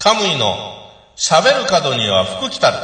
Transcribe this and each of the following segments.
カムイの喋る角には福来たる。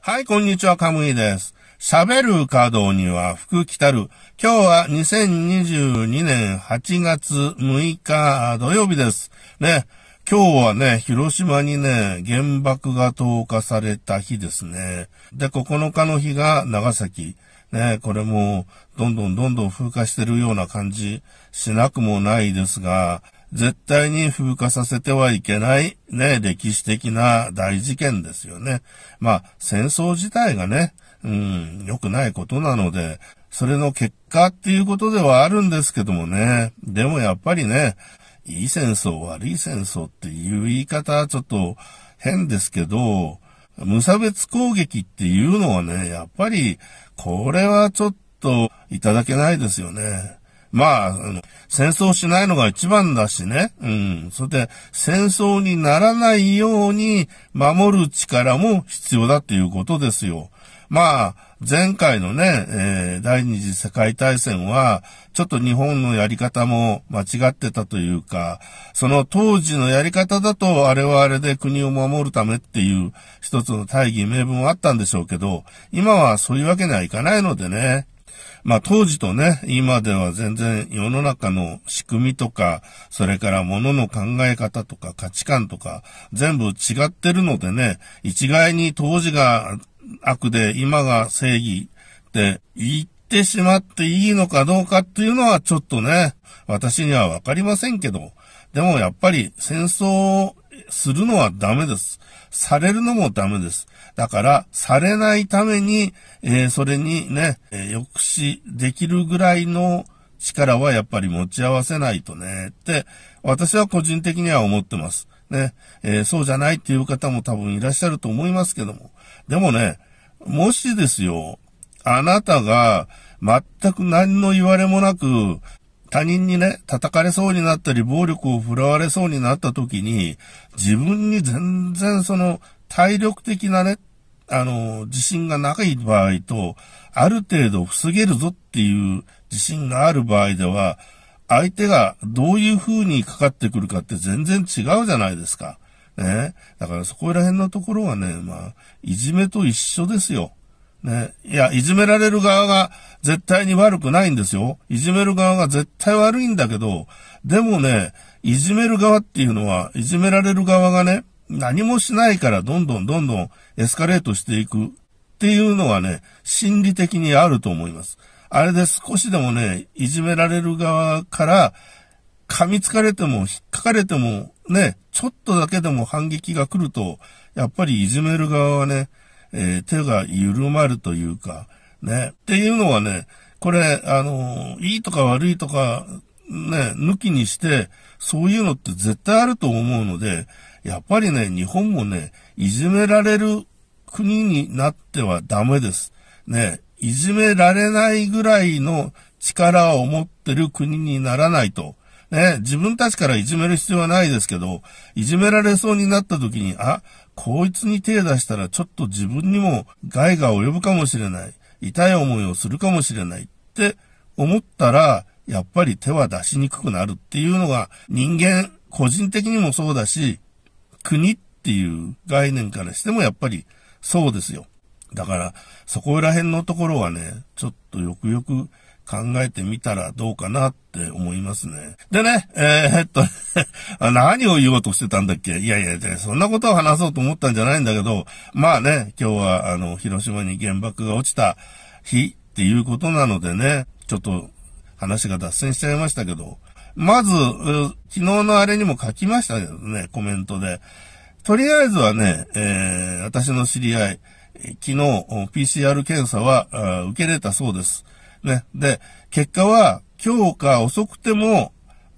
はい、こんにちは、カムイです。喋る角には福来たる。今日は2022年8月6日土曜日です。ね、今日はね、広島にね、原爆が投下された日ですね。で、9日の日が長崎。ね、これも、どんどんどんどん風化してるような感じしなくもないですが、絶対に風化させてはいけない、ね、歴史的な大事件ですよね。まあ、戦争自体がね、うん、良くないことなので、それの結果っていうことではあるんですけどもね。でもやっぱりね、いい戦争、悪い戦争っていう言い方ちょっと変ですけど、無差別攻撃っていうのはね、やっぱり、これはちょっといただけないですよね。まあ、戦争しないのが一番だしね。うん。それで、戦争にならないように守る力も必要だっていうことですよ。まあ、前回のね、えー、第二次世界大戦は、ちょっと日本のやり方も間違ってたというか、その当時のやり方だと、あれはあれで国を守るためっていう一つの大義名分はあったんでしょうけど、今はそういうわけにはいかないのでね、まあ当時とね、今では全然世の中の仕組みとか、それから物の考え方とか価値観とか、全部違ってるのでね、一概に当時が悪で今が正義って言ってしまっていいのかどうかっていうのはちょっとね、私にはわかりませんけど、でもやっぱり戦争するのはダメです。されるのもダメです。だから、されないために、えー、それにね、え抑止できるぐらいの力はやっぱり持ち合わせないとね、って、私は個人的には思ってます。ね、えー、そうじゃないっていう方も多分いらっしゃると思いますけども。でもね、もしですよ、あなたが全く何の言われもなく、他人にね、叩かれそうになったり、暴力を振らわれそうになった時に、自分に全然その、体力的なね、あの、自信がない場合と、ある程度防げるぞっていう自信がある場合では、相手がどういう風にかかってくるかって全然違うじゃないですか。ね。だからそこら辺のところはね、まあ、いじめと一緒ですよ。ね、いや、いじめられる側が絶対に悪くないんですよ。いじめる側が絶対悪いんだけど、でもね、いじめる側っていうのは、いじめられる側がね、何もしないからどんどんどんどんエスカレートしていくっていうのはね、心理的にあると思います。あれで少しでもね、いじめられる側から噛みつかれても引っかかれてもね、ちょっとだけでも反撃が来ると、やっぱりいじめる側はね、えー、手が緩まるというか、ね。っていうのはね、これ、あの、いいとか悪いとか、ね、抜きにして、そういうのって絶対あると思うので、やっぱりね、日本もね、いじめられる国になってはダメです。ね、いじめられないぐらいの力を持ってる国にならないと。ね、自分たちからいじめる必要はないですけど、いじめられそうになった時に、あ、こいつに手出したらちょっと自分にも害が及ぶかもしれない。痛い思いをするかもしれないって思ったら、やっぱり手は出しにくくなるっていうのが人間、個人的にもそうだし、国っていう概念からしてもやっぱりそうですよ。だから、そこら辺のところはね、ちょっとよくよく考えてみたらどうかなって思いますね。でね、えー、っと 何を言おうとしてたんだっけいやいや、でそんなことを話そうと思ったんじゃないんだけど、まあね、今日はあの、広島に原爆が落ちた日っていうことなのでね、ちょっと話が脱線しちゃいましたけど、まず、昨日のあれにも書きましたけどね、コメントで。とりあえずはね、えー、私の知り合い、昨日 PCR 検査は受けれたそうです。ね。で、結果は今日か遅くても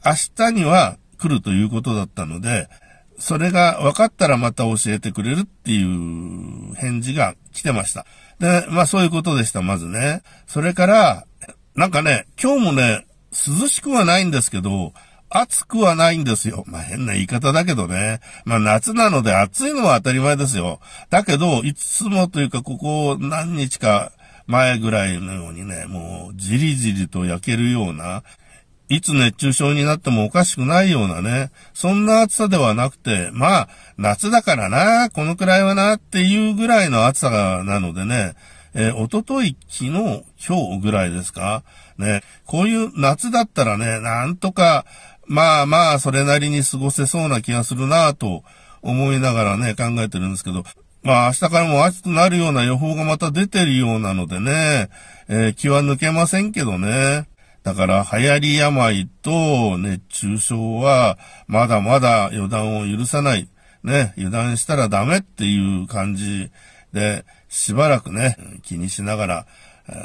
明日には来るということだったので、それが分かったらまた教えてくれるっていう返事が来てました。で、まあそういうことでした、まずね。それから、なんかね、今日もね、涼しくはないんですけど、暑くはないんですよ。まあ変な言い方だけどね。まあ夏なので暑いのは当たり前ですよ。だけど、いつもというかここ何日か前ぐらいのようにね、もうじりじりと焼けるような、いつ熱中症になってもおかしくないようなね、そんな暑さではなくて、まあ、夏だからな、このくらいはなっていうぐらいの暑さなのでね、えー、おととい、昨日、今日ぐらいですかね、こういう夏だったらね、なんとか、まあまあ、それなりに過ごせそうな気がするなと思いながらね、考えてるんですけど、まあ明日からも暑くなるような予報がまた出てるようなのでね、えー、気は抜けませんけどね。だから流行り病と熱中症はまだまだ予断を許さない。ね、油断したらダメっていう感じで、しばらくね、気にしながら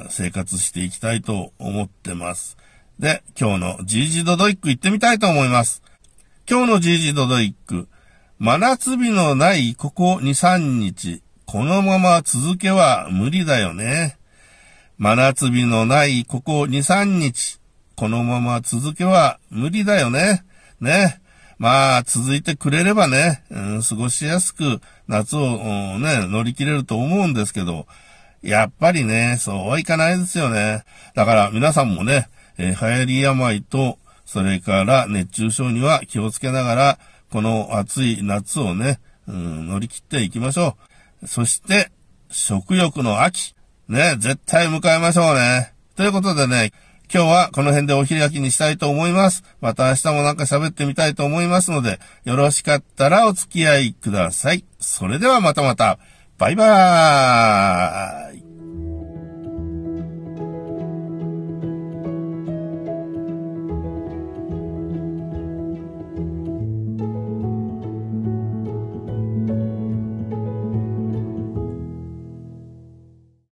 生活していきたいと思ってます。で、今日の GG ドドイック行ってみたいと思います。今日の GG ドドイック。真夏日のないここ2、3日、このまま続けは無理だよね。真夏日のないここ2、3日、このまま続けは無理だよね。ね。まあ、続いてくれればね、うん、過ごしやすく夏を、ね、乗り切れると思うんですけど、やっぱりね、そうはいかないですよね。だから皆さんもね、えー、流行り病と、それから熱中症には気をつけながら、この暑い夏をね、うん、乗り切っていきましょう。そして、食欲の秋。ね、絶対迎えましょうね。ということでね、今日はこの辺でお焼きにしたいと思います。また明日もなんか喋ってみたいと思いますので、よろしかったらお付き合いください。それではまたまた。バイバーイ。